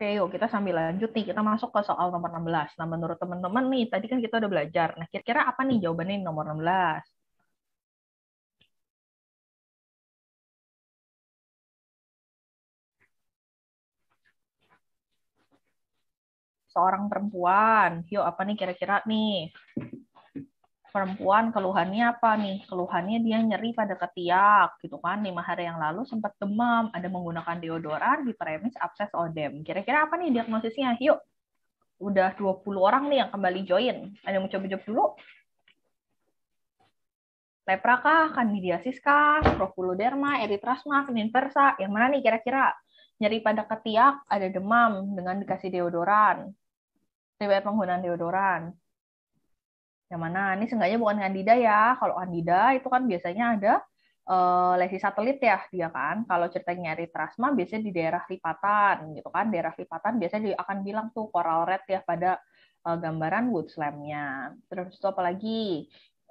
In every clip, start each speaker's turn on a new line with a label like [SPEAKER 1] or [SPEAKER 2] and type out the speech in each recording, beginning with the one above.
[SPEAKER 1] Oke, yuk kita sambil lanjut nih, kita masuk ke soal nomor 16. Nah, menurut teman-teman nih, tadi kan kita udah belajar. Nah, kira-kira apa nih jawabannya nomor 16? Seorang perempuan. Yuk, apa nih kira-kira nih? perempuan keluhannya apa nih? Keluhannya dia nyeri pada ketiak gitu kan. Lima hari yang lalu sempat demam, ada menggunakan deodoran, di premis abses, odem. Kira-kira apa nih diagnosisnya? Yuk, udah 20 orang nih yang kembali join. Ada yang mau coba-coba dulu? Lepra kah? Candidiasis kah? Propuloderma, eritrasma, persa Yang mana nih kira-kira? Nyeri pada ketiak, ada demam dengan dikasih deodoran. Riwayat penggunaan deodoran yang mana ini seenggaknya bukan kandida ya. Kalau kandida itu kan biasanya ada uh, lesi satelit ya dia kan. Kalau cerita ceritanya trasma biasanya di daerah lipatan gitu kan. Daerah lipatan biasanya akan bilang tuh coral red ya pada uh, gambaran wood slam-nya. Terus itu apalagi?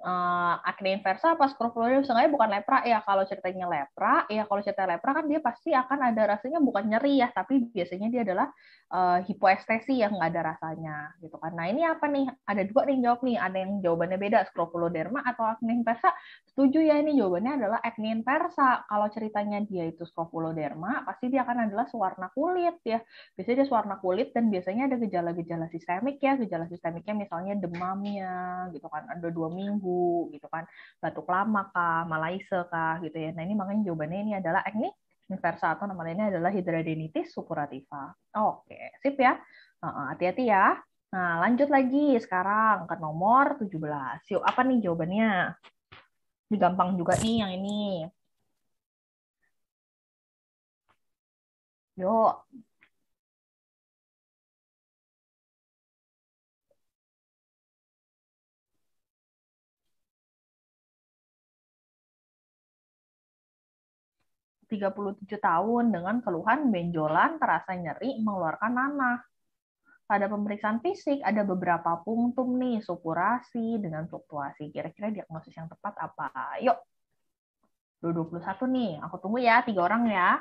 [SPEAKER 1] uh, eh, akne inversa apa scrofularium sengaja bukan lepra ya kalau ceritanya lepra ya kalau cerita lepra kan dia pasti akan ada rasanya bukan nyeri ya tapi biasanya dia adalah uh, hipoestesi yang nggak ada rasanya gitu kan nah ini apa nih ada dua nih jawab nih ada yang jawabannya beda scrofuloderma atau akne inversa setuju ya ini jawabannya adalah akne inversa kalau ceritanya dia itu scrofuloderma pasti dia akan adalah warna kulit ya biasanya dia warna kulit dan biasanya ada gejala-gejala sistemik ya gejala sistemiknya misalnya demamnya gitu kan ada dua minggu ibu gitu kan batuk lama kah malaise kah gitu ya nah ini makanya jawabannya ini adalah acne inversa atau nama lainnya adalah hidradenitis suppurativa oke sip ya hati-hati ya nah lanjut lagi sekarang ke nomor 17 belas apa nih jawabannya ini gampang juga nih yang ini yuk 37 tahun dengan keluhan benjolan, terasa nyeri, mengeluarkan nanah. Pada pemeriksaan fisik ada beberapa punktum nih, sukurasi dengan fluktuasi. Kira-kira diagnosis yang tepat apa? Yuk. 21
[SPEAKER 2] nih, aku tunggu ya, tiga orang ya.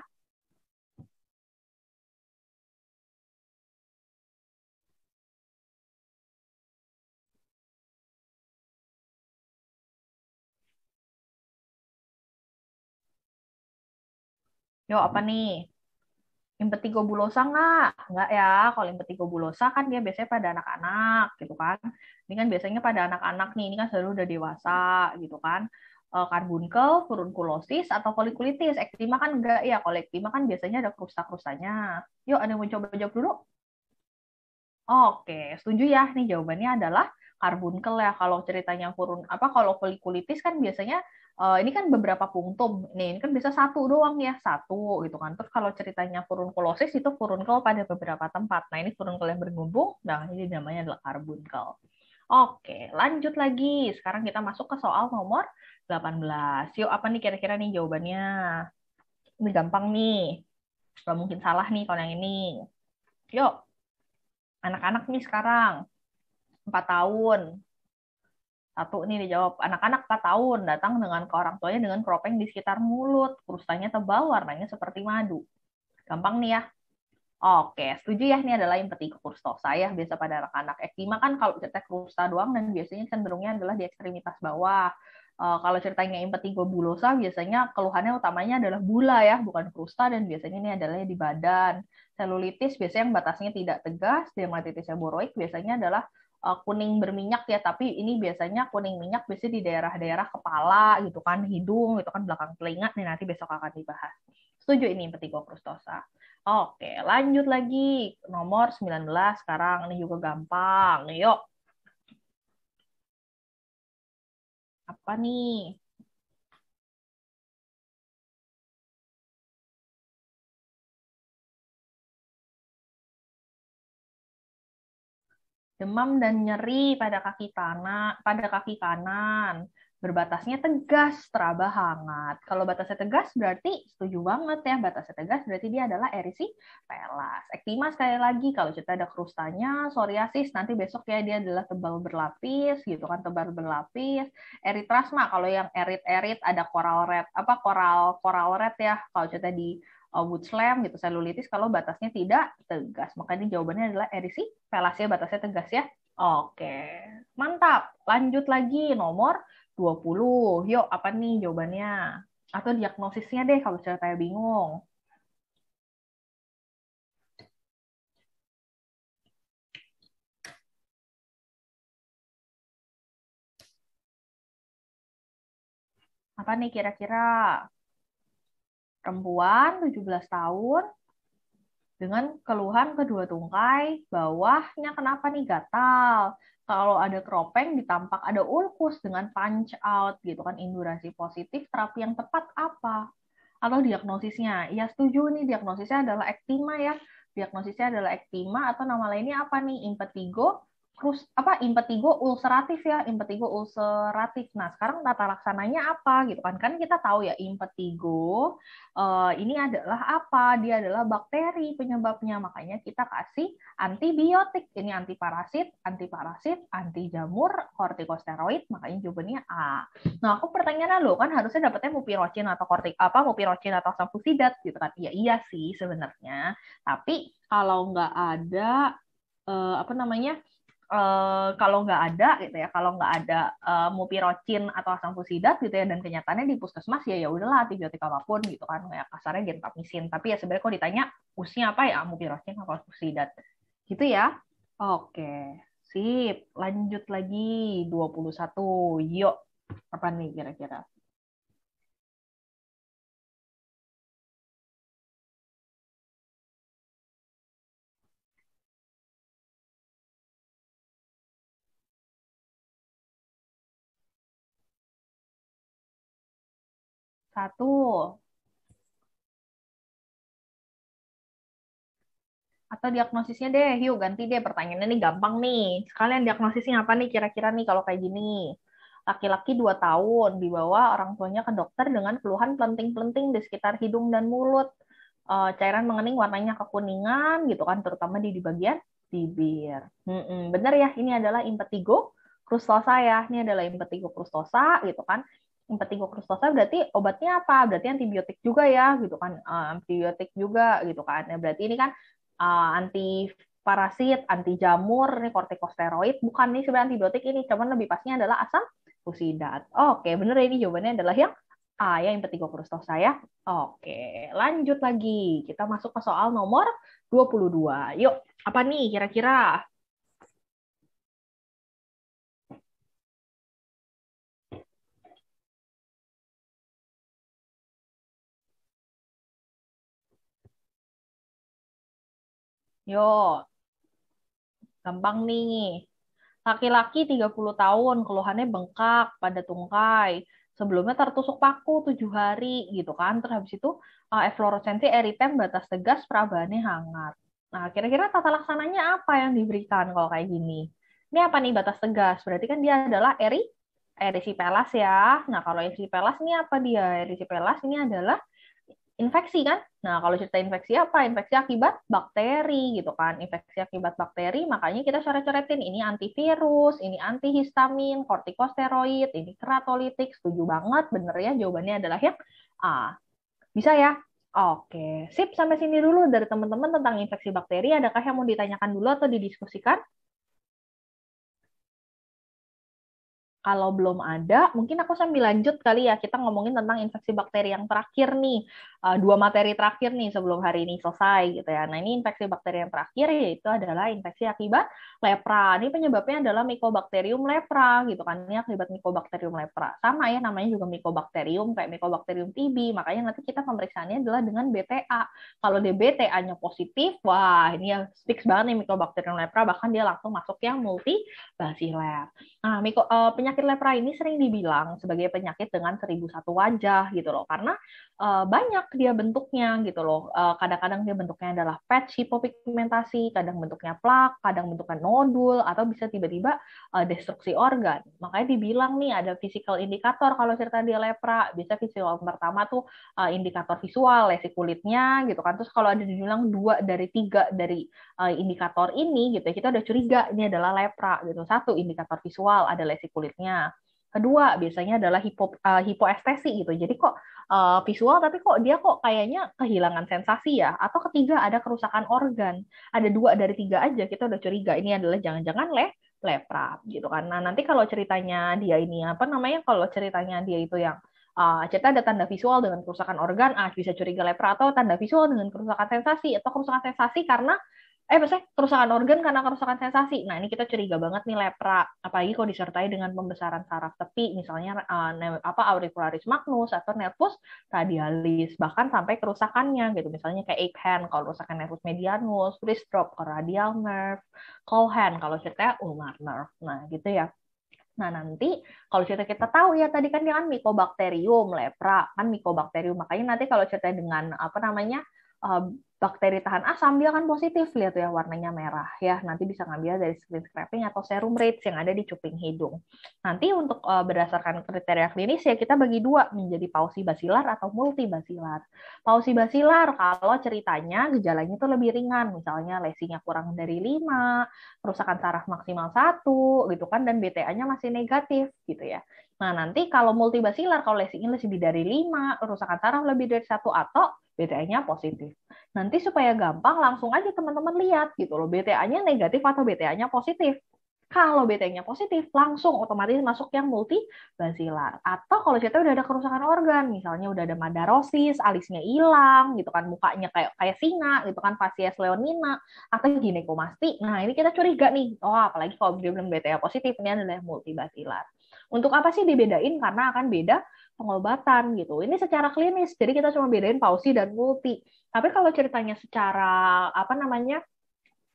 [SPEAKER 1] Yo, apa hmm. nih? Impetigo bulosa nggak? Nggak ya. Kalau impetigo bulosa kan dia biasanya pada anak-anak gitu kan. Ini kan biasanya pada anak-anak nih. Ini kan selalu udah dewasa gitu kan. Eh, karbunkel, furunkulosis atau kolikulitis. Ektima kan enggak ya. Kalau ektima kan biasanya ada kerusakan kerusanya Yuk, ada yang mau coba jawab dulu? Oke, setuju ya. Nih jawabannya adalah karbunkel ya. Kalau ceritanya furun apa kalau kolikulitis kan biasanya uh, ini kan beberapa punktum nih ini kan bisa satu doang ya satu gitu kan terus kalau ceritanya kurun furunkulosis itu kurun furunkel pada beberapa tempat nah ini kurun furunkel yang bergumpung nah ini namanya adalah karbunkel Oke, lanjut lagi. Sekarang kita masuk ke soal nomor 18. Yuk, apa nih kira-kira nih jawabannya? Ini gampang nih. Gak mungkin salah nih kalau yang ini. Yuk, anak-anak nih sekarang. 4 tahun. Satu nih dijawab, anak-anak 4 tahun datang dengan ke orang tuanya dengan keropeng di sekitar mulut. Krustanya tebal, warnanya seperti madu. Gampang nih ya. Oke, setuju ya ini adalah yang penting krusta saya biasa pada anak-anak ekzima eh, kan kalau cerita krusta doang dan biasanya cenderungnya adalah di ekstremitas bawah. Uh, kalau ceritanya impetigo bulosa biasanya keluhannya utamanya adalah bula ya, bukan krusta dan biasanya ini adalah di badan. Selulitis biasanya yang batasnya tidak tegas, dermatitis seboroik biasanya adalah Eh, kuning berminyak ya, tapi ini biasanya kuning minyak biasanya di daerah-daerah kepala gitu kan, hidung gitu kan, belakang telinga nih nanti besok akan dibahas. Setuju ini impetigo crustosa. Oke, lanjut lagi nomor 19 sekarang ini juga gampang. Yuk.
[SPEAKER 2] Apa nih?
[SPEAKER 1] demam dan nyeri pada kaki tanah, pada kaki kanan. Berbatasnya tegas, teraba hangat. Kalau batasnya tegas berarti setuju banget ya, batasnya tegas berarti dia adalah erisi pelas Ektima sekali lagi kalau kita ada krustanya, psoriasis nanti besok ya dia adalah tebal berlapis gitu kan, tebal berlapis. Eritrasma kalau yang erit-erit ada koral red, apa koral koral red ya kalau kita di Uh, wood slam gitu selulitis kalau batasnya tidak tegas. Makanya jawabannya adalah erisi eh, falasia batasnya tegas ya. Oke, mantap. Lanjut lagi nomor 20. Yuk, apa nih jawabannya? Atau diagnosisnya deh kalau ceritanya bingung.
[SPEAKER 2] Apa nih kira-kira?
[SPEAKER 1] perempuan 17 tahun dengan keluhan kedua tungkai bawahnya kenapa nih gatal kalau ada keropeng ditampak ada ulkus dengan punch out gitu kan indurasi positif terapi yang tepat apa atau diagnosisnya ya setuju nih diagnosisnya adalah ektima ya diagnosisnya adalah ektima atau nama lainnya apa nih impetigo krus apa impetigo ulceratif ya impetigo ulceratif nah sekarang tata laksananya apa gitu kan kan kita tahu ya impetigo eh, ini adalah apa dia adalah bakteri penyebabnya makanya kita kasih antibiotik ini anti parasit anti parasit anti jamur kortikosteroid makanya jawabannya A nah aku pertanyaan lo kan harusnya dapetnya mupirocin atau kortik apa mupirocin atau sampusidat gitu kan iya iya sih sebenarnya tapi kalau nggak ada eh, apa namanya Eh, kalau nggak ada gitu ya, kalau nggak ada uh, mupirocin atau asam fusidat gitu ya, dan kenyataannya di puskesmas ya ya udahlah antibiotik apapun gitu kan, kayak kasarnya gentamisin. Tapi ya sebenarnya kalau ditanya usnya apa ya mupirocin atau fusidat, gitu ya. Oke, sip. Lanjut lagi 21. Yuk, apa nih kira-kira?
[SPEAKER 2] satu atau
[SPEAKER 1] diagnosisnya deh, yuk ganti deh pertanyaannya nih gampang nih. Sekalian diagnosisnya apa nih kira-kira nih kalau kayak gini? Laki-laki 2 tahun dibawa orang tuanya ke dokter dengan keluhan pelenting-pelenting di sekitar hidung dan mulut. Eh, cairan mengening warnanya kekuningan gitu kan terutama di di bagian bibir. Hmm, bener ya, ini adalah impetigo krustosa ya. Ini adalah impetigo krustosa gitu kan. Empat impetigo crustosa berarti obatnya apa? Berarti antibiotik juga ya, gitu kan? Uh, antibiotik juga, gitu kan? Nah, berarti ini kan uh, eh, anti parasit, anti jamur, ini kortikosteroid, bukan nih sebenarnya antibiotik ini, cuman lebih pasnya adalah asam fusidat. Oke, okay. bener ini jawabannya adalah yang A ya, impetigo crustosa ya. Oke, lanjut lagi. Kita masuk ke soal nomor 22. Yuk, apa nih kira-kira? Yo, gampang nih. Laki-laki 30 tahun, keluhannya bengkak pada tungkai. Sebelumnya tertusuk paku 7 hari gitu kan. Terus habis itu uh, eh, efloresensi eritem batas tegas perabaannya hangat. Nah, kira-kira tata laksananya apa yang diberikan kalau kayak gini? Ini apa nih batas tegas? Berarti kan dia adalah eri erisipelas ya. Nah, kalau erisipelas ini apa dia? Erisipelas ini adalah infeksi kan. Nah, kalau cerita infeksi apa? Infeksi akibat bakteri gitu kan. Infeksi akibat bakteri, makanya kita coret-coretin ini antivirus, ini antihistamin, kortikosteroid, ini keratolitik. Setuju banget, bener ya jawabannya adalah yang A. Bisa ya? Oke, sip sampai sini dulu dari teman-teman tentang infeksi bakteri. Adakah yang mau ditanyakan dulu atau didiskusikan? kalau belum ada, mungkin aku sambil lanjut kali ya kita ngomongin tentang infeksi bakteri yang terakhir nih, eh, dua materi terakhir nih sebelum hari ini selesai gitu ya. Nah ini infeksi bakteri yang terakhir yaitu adalah infeksi akibat lepra. Ini penyebabnya adalah Mycobacterium lepra gitu kan, ini akibat Mycobacterium lepra. Sama ya namanya juga Mycobacterium kayak Mycobacterium TB, makanya nanti kita pemeriksaannya adalah dengan BTA. Kalau DBTA-nya positif, wah ini yang fix banget nih Mycobacterium lepra, bahkan dia langsung masuk yang multi basilar. Nah, myco, eh, penyakit lepra ini sering dibilang sebagai penyakit dengan seribu satu wajah gitu loh karena uh, banyak dia bentuknya gitu loh uh, kadang-kadang dia bentuknya adalah patch hipopigmentasi kadang bentuknya plak kadang bentuknya nodul atau bisa tiba-tiba uh, destruksi organ makanya dibilang nih ada physical indikator kalau cerita dia lepra bisa visual pertama tuh uh, indikator visual lesi kulitnya gitu kan terus kalau ada dibilang dua dari tiga dari uh, indikator ini gitu ya, kita udah curiga ini adalah lepra gitu satu indikator visual ada lesi kulit konteksnya. Kedua, biasanya adalah hipo, uh, hipoestesi gitu. Jadi kok uh, visual tapi kok dia kok kayaknya kehilangan sensasi ya. Atau ketiga ada kerusakan organ. Ada dua dari tiga aja kita udah curiga ini adalah jangan-jangan leh lepra gitu kan. Nah, nanti kalau ceritanya dia ini apa namanya kalau ceritanya dia itu yang uh, cerita ada tanda visual dengan kerusakan organ, ah bisa curiga lepra atau tanda visual dengan kerusakan sensasi atau kerusakan sensasi karena eh maksudnya kerusakan organ karena kerusakan sensasi. Nah, ini kita curiga banget nih lepra, apalagi kalau disertai dengan pembesaran saraf tepi, misalnya uh, apa auricularis magnus atau nervus radialis, bahkan sampai kerusakannya gitu. Misalnya kayak hand kalau kerusakan nervus medianus, drop kalau radial nerve, hand kalau cerita ulnar nerve. Nah, gitu ya. Nah, nanti kalau cerita kita tahu ya tadi kan dia kan mikobakterium lepra, kan mikobakterium. Makanya nanti kalau cerita dengan apa namanya? Eh, bakteri tahan asam dia kan positif lihat ya warnanya merah ya nanti bisa ngambil dari screen scraping atau serum rates yang ada di cuping hidung nanti untuk uh, berdasarkan kriteria klinis ya kita bagi dua menjadi pausi basilar atau multi basilar pausi basilar kalau ceritanya gejalanya itu lebih ringan misalnya lesinya kurang dari lima kerusakan saraf maksimal satu gitu kan dan BTA-nya masih negatif gitu ya nah nanti kalau multi basilar kalau lesinya lebih dari lima kerusakan saraf lebih dari satu atau BTA-nya positif. Nanti supaya gampang langsung aja teman-teman lihat gitu loh BTA-nya negatif atau BTA-nya positif. Kalau BTA-nya positif, langsung otomatis masuk yang multi multibasilar. Atau kalau kita udah ada kerusakan organ, misalnya udah ada madarosis, alisnya hilang, gitu kan, mukanya kayak kayak singa, gitu kan, fasies leonina, atau ginekomasti. Nah, ini kita curiga nih. Oh, apalagi kalau dia belum BTA positif, ini adalah multi basilar. Untuk apa sih dibedain? Karena akan beda pengobatan gitu. Ini secara klinis, jadi kita cuma bedain pausi dan multi. Tapi kalau ceritanya secara apa namanya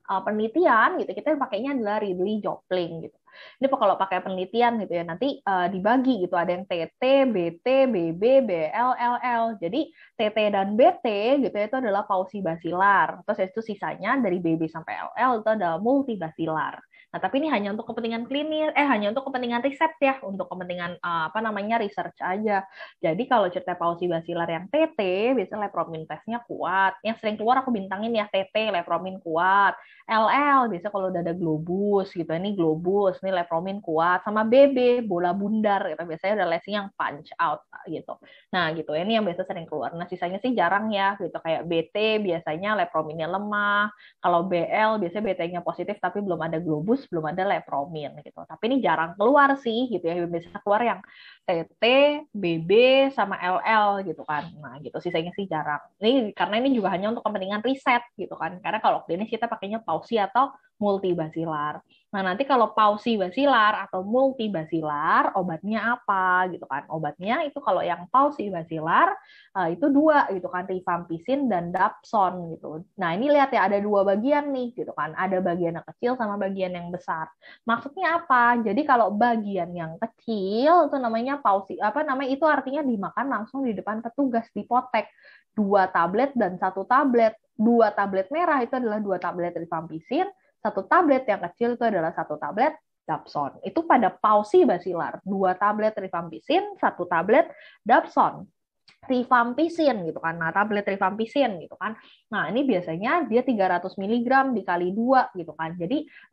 [SPEAKER 1] uh, penelitian gitu, kita yang pakainya adalah Ridley Jopling gitu. Ini kalau pakai penelitian gitu ya nanti uh, dibagi gitu ada yang TT, BT, BB, BL, LL. Jadi TT dan BT gitu ya, itu adalah pausi basilar. Terus itu sisanya dari BB sampai LL itu adalah multibasilar. Nah, tapi ini hanya untuk kepentingan klinis, eh hanya untuk kepentingan riset ya, untuk kepentingan eh, apa namanya research aja. Jadi kalau cerita palsi basilar yang TT, biasanya lepromin testnya kuat. Yang sering keluar aku bintangin ya TT, lepromin kuat. LL biasanya kalau udah ada globus gitu, ini globus, ini lepromin kuat. Sama BB, bola bundar gitu. Biasanya udah lesi yang punch out gitu. Nah, gitu. Ini yang biasa sering keluar. Nah, sisanya sih jarang ya gitu. Kayak BT biasanya leprominnya lemah. Kalau BL biasanya BT-nya positif tapi belum ada globus terus belum ada lepromin gitu. Tapi ini jarang keluar sih gitu ya. Biasanya keluar yang TT, BB sama LL gitu kan. Nah, gitu sisanya sih jarang. Ini karena ini juga hanya untuk kepentingan riset gitu kan. Karena kalau klinis kita pakainya pausi atau multibasilar. Nah, nanti kalau pausi basilar atau multi basilar, obatnya apa gitu kan? Obatnya itu kalau yang pausi basilar eh, itu dua gitu kan, rifampisin dan dapson gitu. Nah, ini lihat ya ada dua bagian nih gitu kan. Ada bagian yang kecil sama bagian yang besar. Maksudnya apa? Jadi kalau bagian yang kecil itu namanya pausi apa namanya itu artinya dimakan langsung di depan petugas di potek dua tablet dan satu tablet. Dua tablet merah itu adalah dua tablet rifampisin, satu tablet yang kecil itu adalah satu tablet Dapson. Itu pada pausi basilar. Dua tablet rifampisin, satu tablet Dapson. Rifampisin gitu kan. Nah, tablet rifampisin gitu kan. Nah, ini biasanya dia 300 mg dikali dua gitu kan. Jadi 600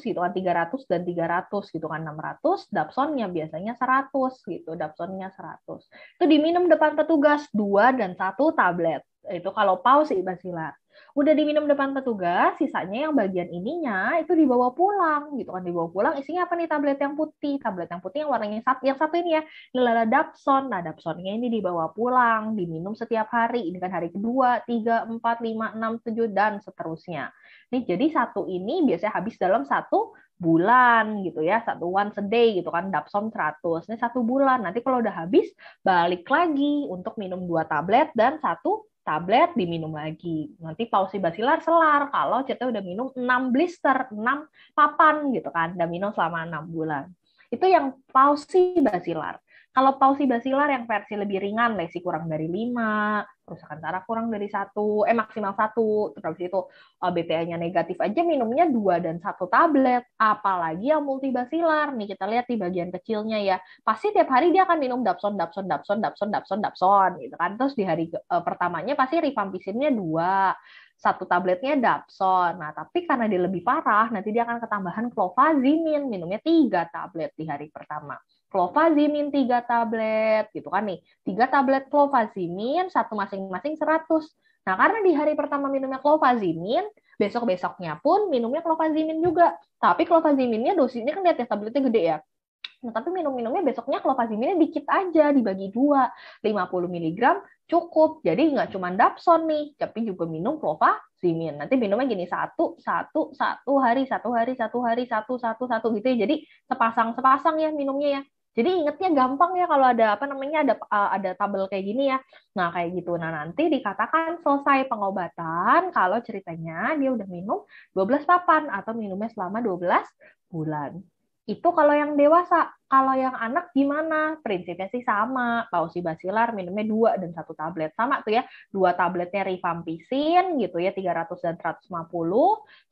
[SPEAKER 1] gitu kan, 300 dan 300 gitu kan. 600, Dapsonnya biasanya 100 gitu, Dapsonnya 100. Itu diminum depan petugas, dua dan satu tablet. Itu kalau paus basilar udah diminum depan petugas, sisanya yang bagian ininya itu dibawa pulang gitu kan dibawa pulang. Isinya apa nih tablet yang putih, tablet yang putih yang warnanya satu, yang satu ini ya nilala dapson. Nah dapsonnya ini dibawa pulang, diminum setiap hari dengan hari kedua, tiga, empat, lima, enam, tujuh dan seterusnya. Nih jadi satu ini biasanya habis dalam satu bulan gitu ya satu once a day gitu kan dapsom 100 ini satu bulan nanti kalau udah habis balik lagi untuk minum dua tablet dan satu tablet diminum lagi. Nanti pausi basilar selar kalau cerita udah minum 6 blister, 6 papan gitu kan, udah minum selama 6 bulan. Itu yang pausi basilar Kalau pausi basilar yang versi lebih ringan, lesi kurang dari 5, kerusakan saraf kurang dari satu, eh maksimal satu. Terus itu uh, eh, BPA-nya negatif aja minumnya dua dan satu tablet. Apalagi yang multibasilar nih kita lihat di bagian kecilnya ya. Pasti tiap hari dia akan minum dapson, dapson, dapson, dapson, dapson, dapson gitu kan. Terus di hari uh, pertamanya pasti rifampisinnya dua satu tabletnya Dapson. Nah, tapi karena dia lebih parah, nanti dia akan ketambahan clofazimin, minumnya tiga tablet di hari pertama clofazimin tiga tablet gitu kan nih. tiga tablet clofazimin satu masing-masing 100. Nah, karena di hari pertama minumnya clofazimin, besok-besoknya pun minumnya clofazimin juga. Tapi clofaziminnya dosisnya kan lihat ya tabletnya gede ya. Nah, tapi minum-minumnya besoknya clofaziminnya dikit aja, dibagi dua. 50 mg cukup. Jadi nggak cuma dapson nih, tapi juga minum clofazimin. Nanti minumnya gini, satu, satu, satu hari, satu hari, satu hari, satu, satu, satu gitu ya. Jadi sepasang-sepasang ya minumnya ya. Jadi ingetnya gampang ya kalau ada apa namanya ada uh, ada tabel kayak gini ya. Nah, kayak gitu. Nah, nanti dikatakan selesai pengobatan kalau ceritanya dia udah minum 12 papan atau minumnya selama 12 bulan. Itu kalau yang dewasa. Kalau yang anak gimana? Prinsipnya sih sama. Pausi basilar minumnya dua dan satu tablet. Sama tuh ya, dua tabletnya rifampisin gitu ya, 300 dan 150.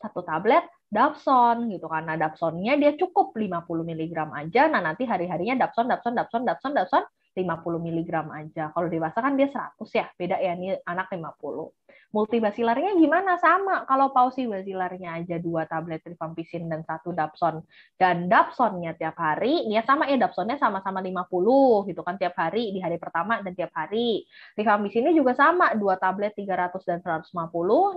[SPEAKER 1] Satu tablet Dapson gitu kan. Nah, Dapsonnya dia cukup 50 mg aja. Nah, nanti hari-harinya Dapson, Dapson, Dapson, Dapson, Dapson 50 mg aja. Kalau dewasa kan dia 100 ya, beda ya ini anak 50. Multibasilarnya gimana? Sama. Kalau pausi basilarnya aja dua tablet rifampisin dan satu dapson. Dan dapsonnya tiap hari, ya sama ya dapsonnya sama-sama 50 gitu kan tiap hari di hari pertama dan tiap hari. Rifampisinnya juga sama, dua tablet 300 dan 150.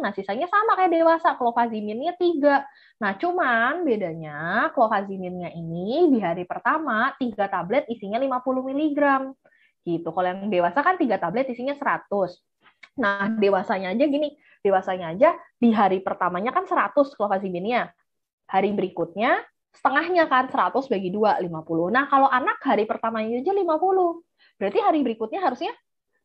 [SPEAKER 1] Nah, sisanya sama kayak dewasa. Klofaziminnya tiga. Nah, cuman bedanya klofaziminnya ini di hari pertama tiga tablet isinya 50 mg gitu. Kalau yang dewasa kan tiga tablet isinya 100. Nah, dewasanya aja gini, dewasanya aja di hari pertamanya kan 100 ya. Hari berikutnya setengahnya kan 100 bagi 2 50. Nah, kalau anak hari pertamanya aja 50. Berarti hari berikutnya harusnya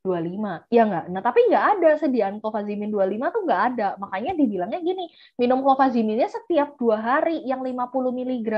[SPEAKER 1] 25. Iya enggak. Nah, tapi enggak ada sediaan klofazimin 25 tuh enggak ada. Makanya dibilangnya gini, minum klofaziminnya setiap dua hari yang 50 mg.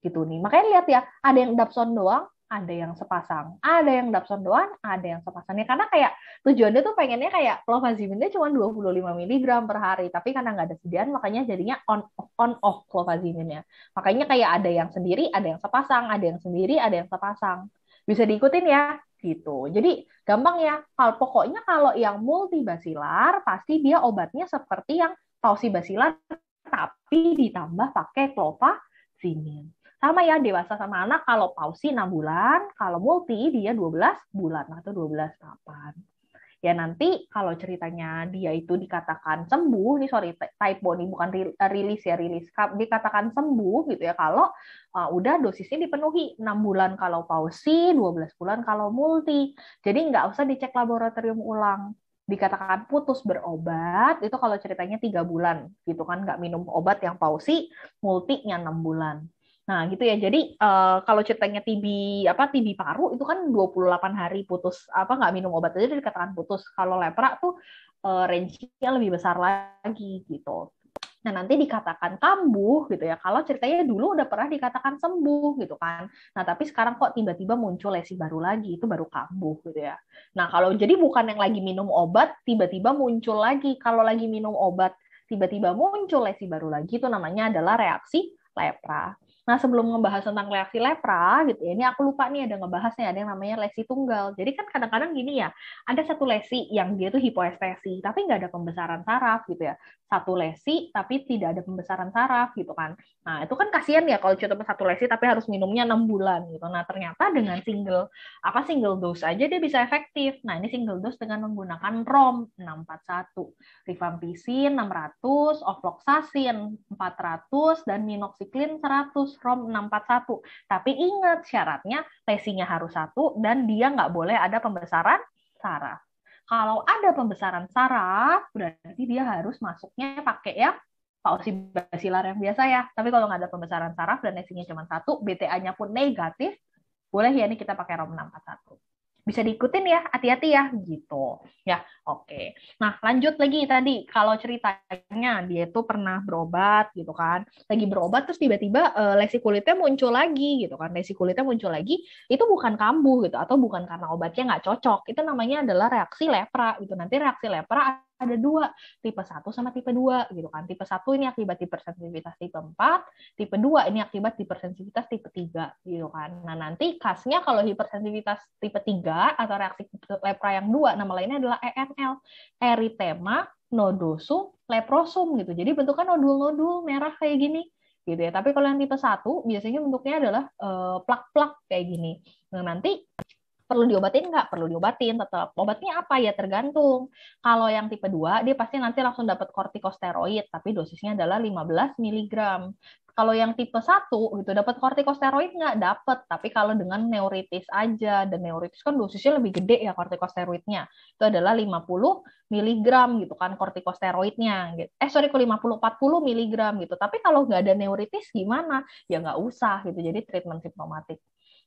[SPEAKER 1] Gitu nih. Makanya lihat ya, ada yang dapson doang, ada yang sepasang, ada yang dapson doan, ada yang sepasangnya. karena kayak tujuannya tuh pengennya kayak clofaziminnya cuma 25 mg per hari, tapi karena nggak ada sediaan makanya jadinya on off, on off clofaziminnya. Makanya kayak ada yang sendiri, ada yang sepasang, ada yang sendiri, ada yang sepasang. Bisa diikutin ya gitu. Jadi gampang ya. Kalau pokoknya kalau yang multibasilar pasti dia obatnya seperti yang tosibasilar tapi ditambah pakai clofazimin sama ya dewasa sama anak kalau pausi 6 bulan, kalau multi dia 12 bulan atau 12 kapan. Ya nanti kalau ceritanya dia itu dikatakan sembuh, ini sorry typo nih bukan eh, rilis ya rilis, dikatakan sembuh gitu ya kalau uh, udah dosisnya dipenuhi 6 bulan kalau pausi, 12 bulan kalau multi. Jadi nggak usah dicek laboratorium ulang dikatakan putus berobat itu kalau ceritanya tiga bulan gitu kan nggak minum obat yang pausi multinya enam bulan Nah, gitu ya. Jadi uh, kalau ceritanya TB apa TB paru itu kan 28 hari putus apa nggak minum obat aja dikatakan putus. Kalau lepra tuh uh, range-nya lebih besar lagi gitu. Nah, nanti dikatakan kambuh gitu ya. Kalau ceritanya dulu udah pernah dikatakan sembuh gitu kan. Nah, tapi sekarang kok tiba-tiba muncul lesi baru lagi, itu baru kambuh gitu ya. Nah, kalau jadi bukan yang lagi minum obat tiba-tiba muncul lagi. Kalau lagi minum obat tiba-tiba muncul lesi baru lagi itu namanya adalah reaksi lepra. Nah, sebelum ngebahas tentang reaksi lepra gitu ya, ini aku lupa nih ada ngebahasnya, ada yang namanya lesi tunggal. Jadi kan kadang-kadang gini ya, ada satu lesi yang dia tuh hipoestesi, tapi nggak ada pembesaran saraf gitu ya. Satu lesi tapi tidak ada pembesaran saraf gitu kan. Nah, itu kan kasihan ya kalau cuma satu lesi tapi harus minumnya enam bulan gitu. Nah, ternyata dengan single apa single dose aja dia bisa efektif. Nah, ini single dose dengan menggunakan ROM 641, rifampisin 600, ofloxacin 400 dan minoxiklin 100 kasus ROM 641. Tapi ingat syaratnya lesinya harus satu dan dia nggak boleh ada pembesaran saraf. Kalau ada pembesaran saraf, berarti dia harus masuknya pakai yang pausi basilar yang biasa ya. Tapi kalau nggak ada pembesaran saraf dan lesinya cuma satu, BTA-nya pun negatif, boleh ya ini kita pakai ROM 641 bisa diikutin ya, hati-hati ya gitu. Ya, oke. Okay. Nah, lanjut lagi tadi kalau ceritanya dia itu pernah berobat gitu kan. Lagi berobat terus tiba-tiba uh, lesi kulitnya muncul lagi gitu kan. Lesi kulitnya muncul lagi itu bukan kambuh gitu atau bukan karena obatnya nggak cocok. Itu namanya adalah reaksi lepra gitu. Nanti reaksi lepra ada dua, tipe 1 sama tipe 2 gitu kan. Tipe 1 ini akibat hipersensitivitas tipe 4, tipe 2 ini akibat hipersensitivitas tipe 3 gitu kan. Nah, nanti khasnya kalau hipersensitivitas tipe 3 atau reaksi lepra yang 2 nama lainnya adalah ENL, eritema nodosum leprosum gitu. Jadi bentuknya nodul-nodul merah kayak gini gitu ya. Tapi kalau yang tipe 1 biasanya bentuknya adalah eh, plak-plak uh, kayak gini. Nah, nanti perlu diobatin nggak? Perlu diobatin tetap. Obatnya apa ya tergantung. Kalau yang tipe 2 dia pasti nanti langsung dapat kortikosteroid tapi dosisnya adalah 15 mg. Kalau yang tipe 1 gitu dapat kortikosteroid nggak? Dapat, tapi kalau dengan neuritis aja dan neuritis kan dosisnya lebih gede ya kortikosteroidnya. Itu adalah 50 mg gitu kan kortikosteroidnya gitu. Eh sorry kalau 50 40 mg gitu. Tapi kalau nggak ada neuritis gimana? Ya nggak usah gitu. Jadi treatment simptomatik.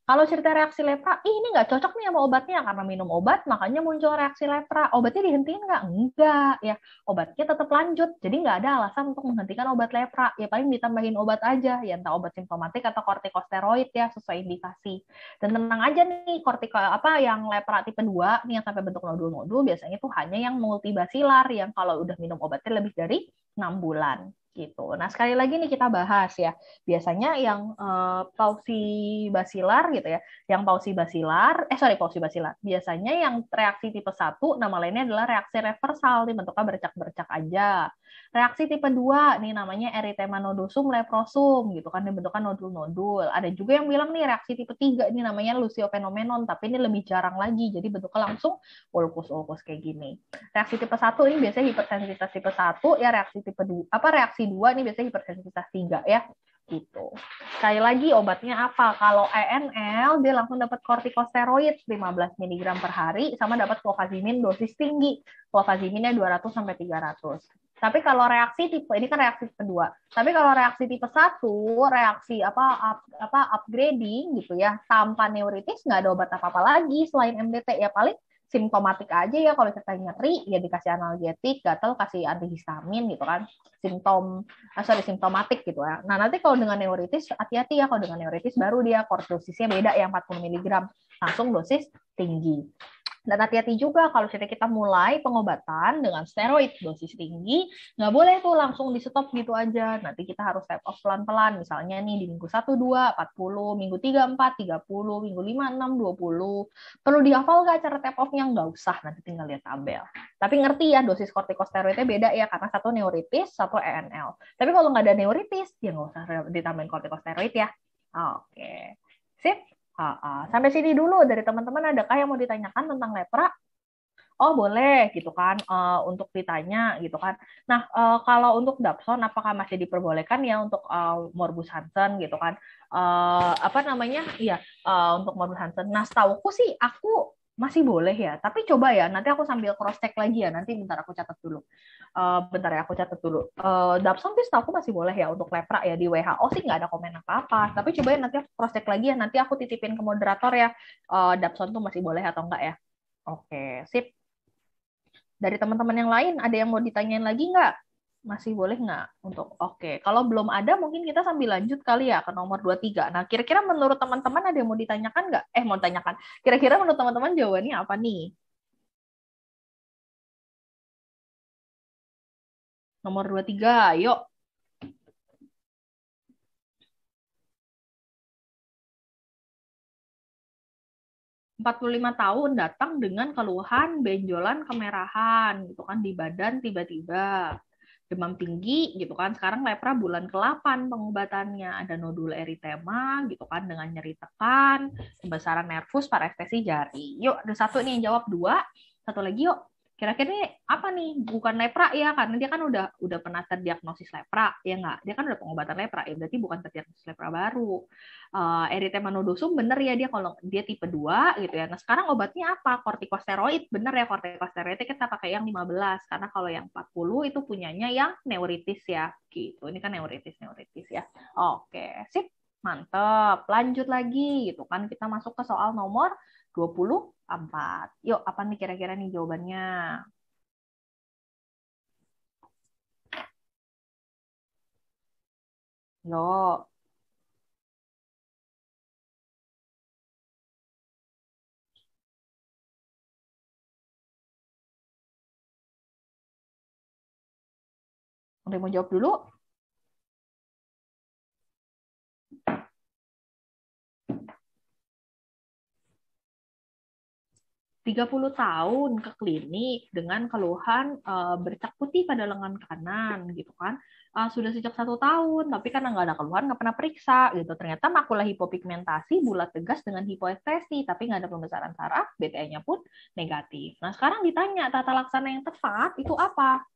[SPEAKER 1] Kalau cerita reaksi lepra, Ih, ini nggak cocok nih sama obatnya karena minum obat, makanya muncul reaksi lepra. Obatnya dihentikan nggak? Enggak, ya obatnya tetap lanjut. Jadi nggak ada alasan untuk menghentikan obat lepra. Ya paling ditambahin obat aja, ya entah obat simptomatik atau kortikosteroid ya sesuai indikasi. Dan tenang aja nih kortiko apa yang lepra tipe 2 nih yang sampai bentuk nodul-nodul biasanya itu hanya yang multibasilar yang kalau udah minum obatnya lebih dari enam bulan gitu. Nah, sekali lagi nih kita bahas ya. Biasanya yang uh, pausi basilar gitu ya. Yang pausi basilar, eh sorry pausi basilar. Biasanya yang reaksi tipe satu nama lainnya adalah reaksi reversal, bentuknya bercak-bercak aja. Reaksi tipe 2 nih namanya eritema nodosum leprosum gitu kan dibentukkan nodul-nodul. Ada juga yang bilang nih reaksi tipe 3 ini namanya leuciophenomenon tapi ini lebih jarang lagi jadi bentuknya langsung ulkus-ulkus kayak gini. Reaksi tipe 1 ini biasanya hipersensitivitas tipe 1 ya reaksi tipe 2 apa reaksi 2 ini biasanya hipersensitivitas 3 ya gitu. Sekali lagi obatnya apa? Kalau ENL dia langsung dapat kortikosteroid 15 mg per hari sama dapat clofazimine dosis tinggi. Clofaziminnya 200 sampai 300. Tapi kalau reaksi tipe ini kan reaksi kedua. Tapi kalau reaksi tipe satu, reaksi apa up, apa upgrading gitu ya, tanpa neuritis nggak ada obat apa-apa lagi selain MDT ya paling simptomatik aja ya kalau kita nyeri ya dikasih analgetik, gatal kasih antihistamin gitu kan. Simptom ah, sorry simptomatik gitu ya. Nah, nanti kalau dengan neuritis hati-hati ya kalau dengan neuritis baru dia dosisnya beda ya 40 mg langsung dosis tinggi. Dan hati-hati juga kalau misalnya kita mulai pengobatan dengan steroid dosis tinggi, nggak boleh tuh langsung di stop gitu aja. Nanti kita harus step off pelan-pelan. Misalnya nih di minggu 1, 2, 40, minggu 3, 4, 30, minggu 5, 6, 20. Perlu dihafal nggak cara step off-nya? Nggak usah, nanti tinggal lihat tabel. Tapi ngerti ya, dosis kortikosteroidnya beda ya, karena satu neuritis, satu ENL. Tapi kalau nggak ada neuritis, ya nggak usah ditambahin kortikosteroid ya. Oke. Sip. Sampai sini dulu dari teman-teman adakah yang mau ditanyakan tentang lepra? Oh boleh gitu kan uh, untuk ditanya gitu kan. Nah uh, kalau untuk Dapson apakah masih diperbolehkan ya untuk uh, Morbus Hansen gitu kan? Uh, apa namanya? Iya uh, untuk Morbus Hansen. Nah, setahuku sih aku masih boleh ya. Tapi coba ya, nanti aku sambil cross check lagi ya. Nanti bentar aku catat dulu. Uh, bentar ya, aku catat dulu. Uh, eh, dapsom sih aku masih boleh ya untuk lepra ya di WHO sih nggak ada komen apa-apa. Hmm. Tapi coba ya nanti aku cross check lagi ya. Nanti aku titipin ke moderator ya. Uh, eh, dapsom tuh masih boleh atau enggak ya? Oke, okay, sip. Dari teman-teman yang lain ada yang mau ditanyain lagi nggak? masih boleh nggak untuk oke okay. kalau belum ada mungkin kita sambil lanjut kali ya ke nomor 23 nah kira-kira menurut teman-teman ada yang mau ditanyakan nggak eh mau tanyakan kira-kira menurut teman-teman jawabannya apa nih
[SPEAKER 2] nomor 23 yuk
[SPEAKER 1] Empat puluh lima tahun datang dengan keluhan benjolan kemerahan gitu kan di badan tiba-tiba demam tinggi gitu kan sekarang lepra bulan ke-8 pengobatannya ada nodul eritema gitu kan dengan nyeri tekan pembesaran nervus parestesi jari yuk ada satu nih yang jawab dua satu lagi yuk kira-kira ini apa nih bukan lepra ya karena dia kan udah udah pernah terdiagnosis lepra ya nggak dia kan udah pengobatan lepra ya berarti bukan terdiagnosis lepra baru uh, eh, eritema nodosum bener ya dia kalau dia tipe 2 gitu ya nah sekarang obatnya apa kortikosteroid bener ya kortikosteroid kita pakai yang 15 karena kalau yang 40 itu punyanya yang neuritis ya gitu ini kan neuritis neuritis ya oke sip mantep lanjut lagi gitu kan kita masuk ke soal nomor 24. Yuk, apa nih kira-kira nih jawabannya?
[SPEAKER 2] Yuk. Udah mau jawab dulu?
[SPEAKER 1] 30 tahun ke klinik dengan keluhan uh, bercak putih pada lengan kanan gitu kan uh, sudah sejak satu tahun tapi karena nggak ada keluhan nggak pernah periksa gitu ternyata makula hipopigmentasi bulat tegas dengan hipoestesi tapi nggak ada pembesaran saraf BTA-nya pun negatif nah sekarang ditanya tata laksana yang tepat itu apa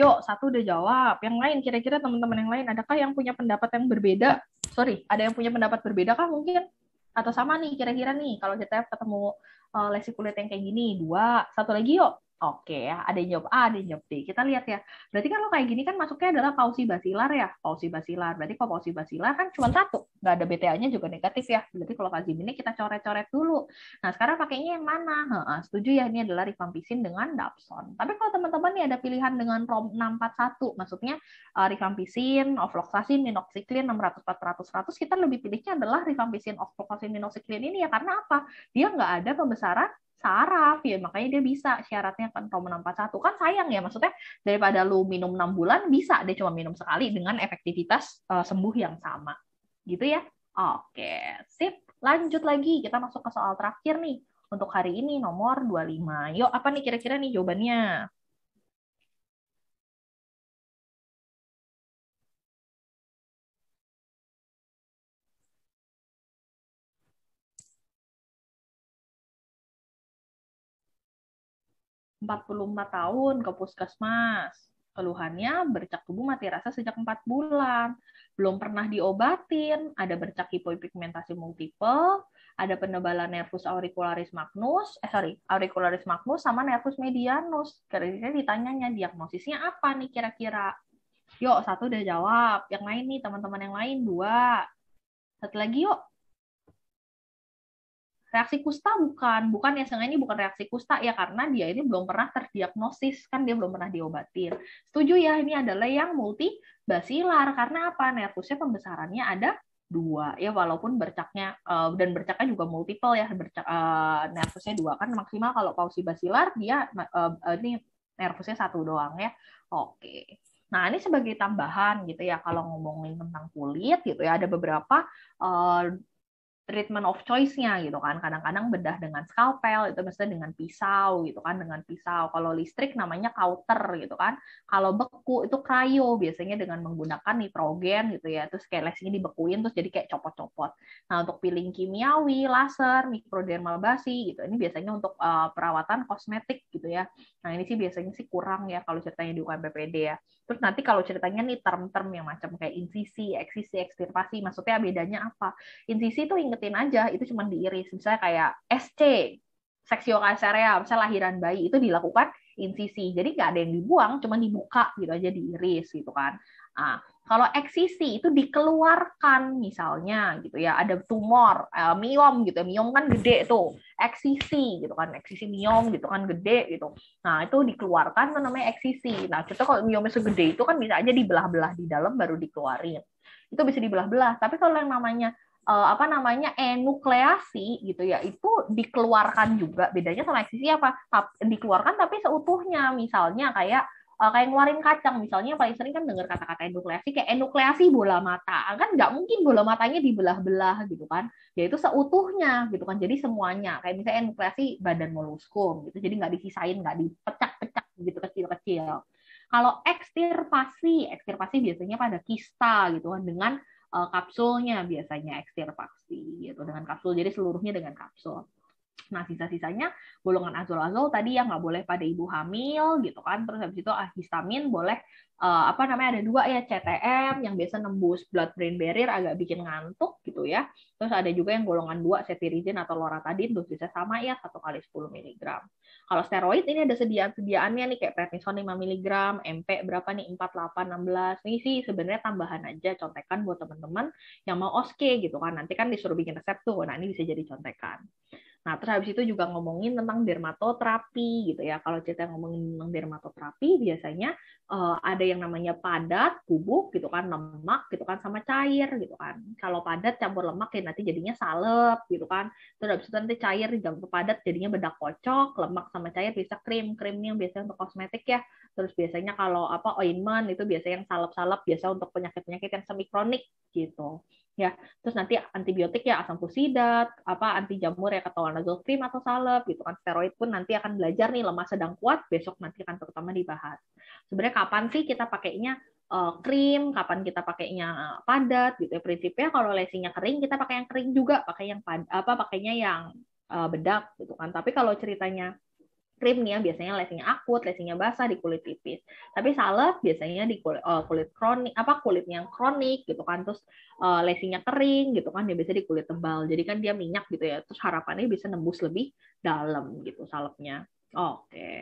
[SPEAKER 1] Yuk, satu udah jawab. Yang lain, kira-kira teman-teman yang lain, adakah yang punya pendapat yang berbeda? Sorry, ada yang punya pendapat berbeda kah mungkin? Atau sama nih, kira-kira nih, kalau kita ketemu uh, lesi kulit yang kayak gini dua satu lagi yuk Oke ya, ada yang jawab A, ada yang jawab B. Kita lihat ya. Berarti kan lo kayak gini kan masuknya adalah pausi basilar ya. Pausi basilar. Berarti kalau pausi basilar kan cuma satu. Nggak ada BTA-nya juga negatif ya. Berarti kalau lazim ini kita coret-coret dulu. Nah, sekarang pakainya yang mana? Ha, setuju ya, ini adalah rifampisin dengan dapson. Tapi kalau teman-teman nih ada pilihan dengan rom 641, maksudnya uh, eh, rifampisin, ofloxacin, minoxiklin, 600 400 100, kita lebih pilihnya adalah rifampisin, ofloxacin, minoxiklin ini ya karena apa? Dia nggak ada pembesaran saraf ya makanya dia bisa syaratnya kan Roman satu kan sayang ya maksudnya daripada lu minum enam bulan bisa dia cuma minum sekali dengan efektivitas uh, sembuh yang sama gitu ya oke sip lanjut lagi kita masuk ke soal terakhir nih untuk hari ini nomor 25 yuk apa nih kira-kira
[SPEAKER 2] nih jawabannya
[SPEAKER 1] 44 tahun ke puskesmas. Keluhannya bercak tubuh mati rasa sejak 4 bulan, belum pernah diobatin, ada bercak pigmentasi multiple, ada penebalan nervus auricularis magnus, eh sorry, auricularis magnus sama nervus medianus. Kira-kira ditanyanya diagnosisnya apa nih kira-kira? Yuk, satu udah jawab. Yang lain nih, teman-teman yang lain, dua. Satu lagi yuk reaksi kusta bukan bukan yang sengaja ini bukan reaksi kusta ya karena dia ini belum pernah terdiagnosis kan dia belum pernah diobatin setuju ya ini adalah yang multi basilar karena apa nervusnya pembesarannya ada dua ya walaupun bercaknya eh, dan bercaknya juga multiple ya bercak eh, nervusnya dua kan maksimal kalau pausi basilar dia eh, ini nervusnya satu doang ya oke Nah, ini sebagai tambahan gitu ya kalau ngomongin tentang kulit gitu ya ada beberapa treatment of choice-nya gitu kan. Kadang-kadang bedah dengan scalpel itu maksudnya dengan pisau gitu kan, dengan pisau. Kalau listrik namanya kauter gitu kan. Kalau beku itu cryo biasanya dengan menggunakan nitrogen gitu ya. Terus kayak lesnya dibekuin terus jadi kayak copot-copot. Nah, untuk peeling kimiawi, laser, mikrodermal basi gitu. Ini biasanya untuk uh, perawatan kosmetik gitu ya. Nah, ini sih biasanya sih kurang ya kalau ceritanya di UKM PPD ya. Terus nanti kalau ceritanya nih term-term yang macam kayak insisi, eksisi, ekstirpasi, maksudnya bedanya apa? Insisi itu ingetin aja, itu cuma diiris. Misalnya kayak SC, seksio area, misalnya lahiran bayi itu dilakukan insisi. Jadi nggak ada yang dibuang, cuma dibuka gitu aja diiris gitu kan. Nah, kalau eksisi itu dikeluarkan misalnya gitu ya, ada tumor, eh, miom gitu ya, miom kan gede tuh, eksisi gitu kan, eksisi miom gitu kan gede gitu. Nah itu dikeluarkan itu kan namanya eksisi. Nah kita kalau miomnya segede itu kan bisa aja dibelah-belah di dalam baru dikeluarin. Itu bisa dibelah-belah. Tapi kalau yang namanya eh, apa namanya enukleasi gitu ya itu dikeluarkan juga bedanya sama eksisi apa dikeluarkan tapi seutuhnya misalnya kayak uh, kayak ngeluarin kacang misalnya paling sering kan dengar kata-kata enukleasi kayak enukleasi bola mata kan nggak mungkin bola matanya dibelah-belah gitu kan ya itu seutuhnya gitu kan jadi semuanya kayak misalnya enukleasi badan moluskum gitu jadi nggak disisain nggak dipecah-pecah gitu kecil-kecil kalau ekstirpasi ekstirpasi biasanya pada kista gitu kan dengan eh, kapsulnya biasanya ekstirpasi gitu dengan kapsul jadi seluruhnya dengan kapsul Nah, sisa-sisanya golongan azol-azol tadi yang nggak boleh pada ibu hamil gitu kan. Terus habis itu ahistamin ah, boleh uh, apa namanya ada dua ya CTM yang biasa nembus blood brain barrier agak bikin ngantuk gitu ya. Terus ada juga yang golongan 2 cetirizin atau loratadin bisa sama ya 1 kali 10 mg. Kalau steroid ini ada sediaan-sediaannya nih kayak prednisone 5 mg, MP berapa nih 48 16. Ini sih sebenarnya tambahan aja contekan buat teman-teman yang mau oske gitu kan. Nanti kan disuruh bikin resep tuh. Nah, ini bisa jadi contekan. Nah, terus habis itu juga ngomongin tentang dermatoterapi gitu ya. Kalau cerita ngomongin tentang dermatoterapi biasanya uh, ada yang namanya padat, bubuk gitu kan, lemak gitu kan sama cair gitu kan. Kalau padat campur lemak ya nanti jadinya salep gitu kan. Terus habis itu nanti cair campur padat jadinya bedak kocok, lemak sama cair bisa krim. Krim yang biasanya untuk kosmetik ya. Terus biasanya kalau apa ointment itu biasanya yang salep-salep biasa untuk penyakit-penyakit yang semi kronik gitu ya terus nanti antibiotik ya asam fusidat apa anti jamur ya ketolanazol cream atau salep gitu kan steroid pun nanti akan belajar nih lemah sedang kuat besok nanti akan terutama dibahas sebenarnya kapan sih kita pakainya eh, krim kapan kita pakainya eh, padat gitu ya prinsipnya kalau lesinya kering kita pakai yang kering juga pakai yang pad apa pakainya yang eh, bedak gitu kan tapi kalau ceritanya krim nih ya, biasanya lesinya akut, lesinya basah di kulit tipis. Tapi salep biasanya di kulit, uh, kulit kronik, apa kulitnya yang kronik gitu kan, terus uh, lesinya kering gitu kan, dia biasa di kulit tebal. Jadi kan dia minyak gitu ya, terus harapannya bisa nembus lebih dalam gitu salepnya. Oke. Okay.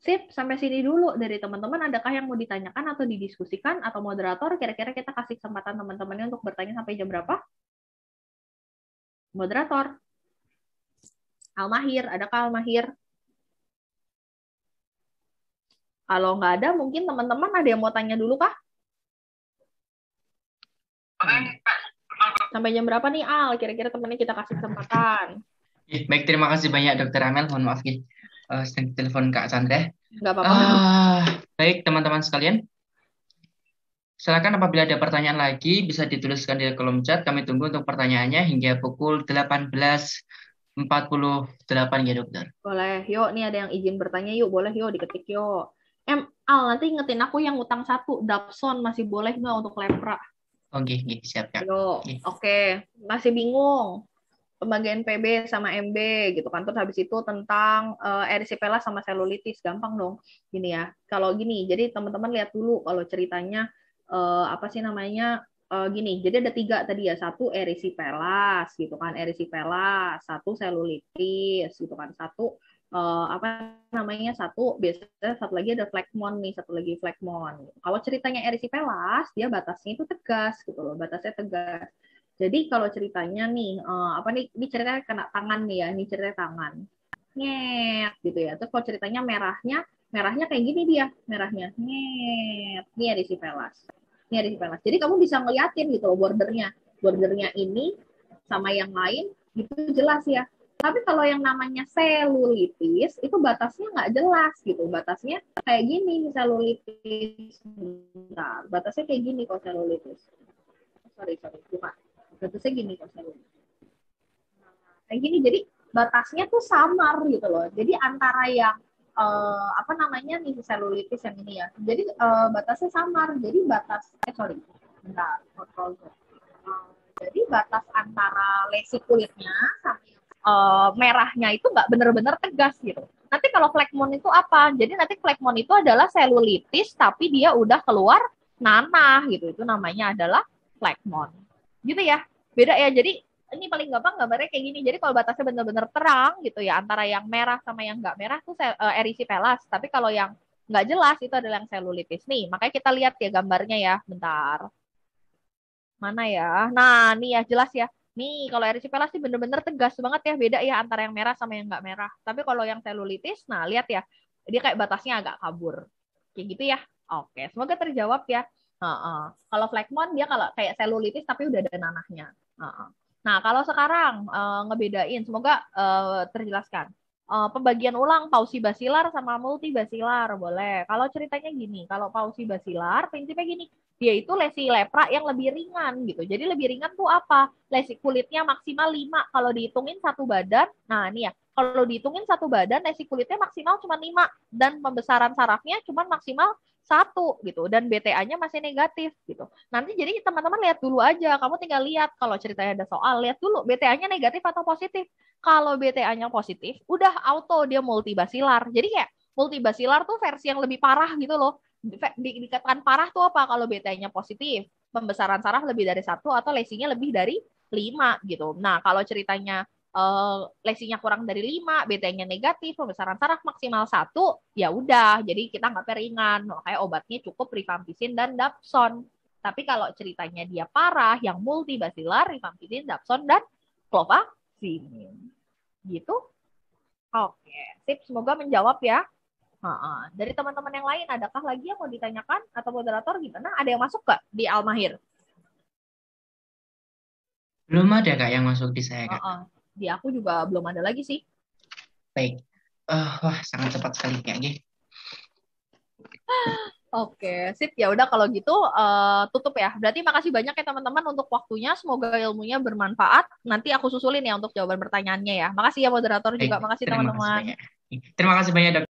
[SPEAKER 1] Sip, sampai sini dulu dari teman-teman. Adakah yang mau ditanyakan atau didiskusikan atau moderator? Kira-kira kita kasih kesempatan teman-temannya untuk bertanya sampai jam berapa? Moderator. Almahir, adakah Almahir? Kalau nggak ada, mungkin teman-teman ada yang mau tanya dulu Kak? Sampai jam berapa nih Al? Kira-kira temannya kita kasih kesempatan. Baik, terima kasih banyak Dokter Amel. Mohon maaf ya, uh, telepon Kak Sandra. Nggak apa-apa. Uh, baik, teman-teman sekalian. Silakan apabila ada pertanyaan lagi bisa dituliskan di kolom chat. Kami tunggu untuk pertanyaannya hingga pukul 18.48 ya dokter. Boleh, yuk nih ada yang izin bertanya yuk, boleh yuk diketik yuk. Em, Al, nanti ingetin aku yang utang satu, Dapson masih boleh nggak untuk lepra?
[SPEAKER 2] Oh, oke, okay, okay, siap,
[SPEAKER 1] oke. Okay. Masih bingung pembagian PB sama MB gitu kan. Terus habis itu tentang uh, eh, erisipela eh, sama selulitis gampang dong. Gini ya. Kalau gini, jadi teman-teman lihat dulu kalau ceritanya uh, apa sih namanya uh, gini. Jadi ada tiga tadi ya. Satu erisipelas gitu kan, erisipelas, satu selulitis gitu kan, satu uh, apa namanya satu biasanya satu lagi ada flagmon nih satu lagi flagmon kalau ceritanya Erisi Pelas dia batasnya itu tegas gitu loh batasnya tegas jadi kalau ceritanya nih uh, apa nih ini ceritanya kena tangan nih ya ini ceritanya tangan nyet gitu ya terus kalau ceritanya merahnya merahnya kayak gini dia merahnya nyet ini Erisi Pelas ini Erisi Pelas jadi kamu bisa ngeliatin gitu loh bordernya bordernya ini sama yang lain itu jelas ya tapi kalau yang namanya selulitis itu batasnya nggak jelas gitu. Batasnya kayak gini selulitis. Bentar, batasnya kayak gini kalau selulitis. Sorry, sorry, bukan. Batasnya gini kalau selulitis. kayak gini, jadi batasnya tuh samar gitu loh. Jadi antara yang uh, apa namanya nih selulitis yang ini ya. Jadi uh, batasnya samar. Jadi batas, eh sorry, bentar, kontrol. jadi batas antara lesi kulitnya sama uh, merahnya itu nggak benar-benar tegas gitu. Nanti kalau flekmon itu apa? Jadi nanti flekmon itu adalah selulitis tapi dia udah keluar nanah gitu. Itu namanya adalah flekmon. Gitu ya. Beda ya. Jadi ini paling gampang gambarnya kayak gini. Jadi kalau batasnya benar-benar terang gitu ya antara yang merah sama yang nggak merah itu uh, eh, Tapi kalau yang nggak jelas itu adalah yang selulitis nih. Makanya kita lihat ya gambarnya ya. Bentar. Mana ya? Nah, nih ya jelas ya nih kalau erisipela sih bener-bener tegas banget ya beda ya antara yang merah sama yang nggak merah tapi kalau yang selulitis nah lihat ya dia kayak batasnya agak kabur kayak gitu ya oke semoga terjawab ya uh -uh. kalau flekmon dia kalau kayak selulitis tapi udah ada nanahnya uh -uh. nah kalau sekarang uh, ngebedain semoga uh, terjelaskan uh, pembagian ulang pausi basilar sama multi boleh. Kalau ceritanya gini, kalau pausi basilar prinsipnya gini, dia itu lesi lepra yang lebih ringan gitu. Jadi lebih ringan tuh apa? Lesi kulitnya maksimal 5 kalau dihitungin satu badan. Nah, ini ya. Kalau dihitungin satu badan lesi kulitnya maksimal cuma 5 dan pembesaran sarafnya cuma maksimal satu gitu dan BTA-nya masih negatif gitu. Nanti jadi teman-teman lihat dulu aja, kamu tinggal lihat kalau ceritanya ada soal, lihat dulu BTA-nya negatif atau positif. Kalau BTA-nya positif, udah auto dia multibasilar. Jadi kayak multibasilar tuh versi yang lebih parah gitu loh di, dikatakan parah tuh apa kalau BT-nya positif pembesaran saraf lebih dari satu atau lesinya lebih dari lima gitu nah kalau ceritanya uh, lesinya kurang dari lima BT-nya negatif pembesaran saraf maksimal satu ya udah jadi kita nggak peringan makanya obatnya cukup rifampisin dan dapson tapi kalau ceritanya dia parah yang multi multibasilar rifampisin, dapson dan clofazimin gitu oke tips semoga menjawab ya dari teman-teman yang lain, adakah lagi yang mau ditanyakan atau moderator gimana? Ada yang masuk nggak di Almahir?
[SPEAKER 2] Belum ada kak yang masuk di saya kak. Uh,
[SPEAKER 1] uh. Di aku juga belum ada lagi sih.
[SPEAKER 2] Baik. Uh, wah sangat cepat sekali kayaknya.
[SPEAKER 1] Oke, okay. sip ya udah kalau gitu uh, tutup ya. Berarti makasih banyak ya teman-teman untuk waktunya. Semoga ilmunya bermanfaat. Nanti aku susulin ya untuk jawaban pertanyaannya ya. Makasih ya moderator juga. Makasih teman-teman. Terima,
[SPEAKER 2] terima kasih banyak. Dok.